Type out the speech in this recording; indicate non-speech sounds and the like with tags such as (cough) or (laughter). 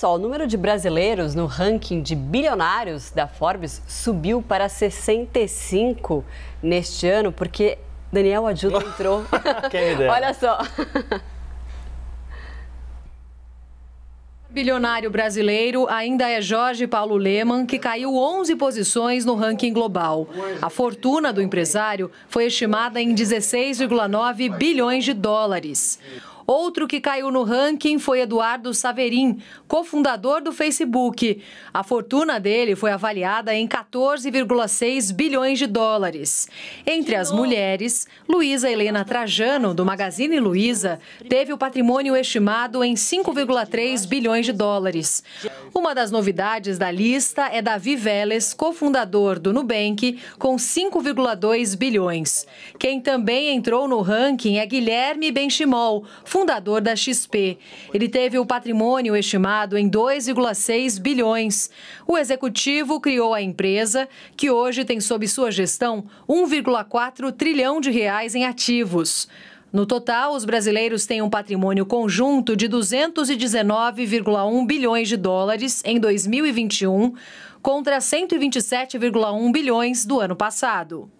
só, o número de brasileiros no ranking de bilionários da Forbes subiu para 65 neste ano, porque Daniel Adjuto (laughs) entrou. Quem me Olha só. Bilionário brasileiro ainda é Jorge Paulo Lehmann, que caiu 11 posições no ranking global. A fortuna do empresário foi estimada em 16,9 bilhões de dólares. Outro que caiu no ranking foi Eduardo Saverin, cofundador do Facebook. A fortuna dele foi avaliada em 14,6 bilhões de dólares. Entre as mulheres, Luísa Helena Trajano, do Magazine Luiza, teve o patrimônio estimado em 5,3 bilhões de dólares. Uma das novidades da lista é Davi Vélez, cofundador do Nubank, com 5,2 bilhões. Quem também entrou no ranking é Guilherme Benchimol, fundador da XP. Ele teve o patrimônio estimado em 2,6 bilhões. O executivo criou a empresa, que hoje tem sob sua gestão 1,4 trilhão de reais em ativos. No total, os brasileiros têm um patrimônio conjunto de 219,1 bilhões de dólares em 2021 contra 127,1 bilhões do ano passado.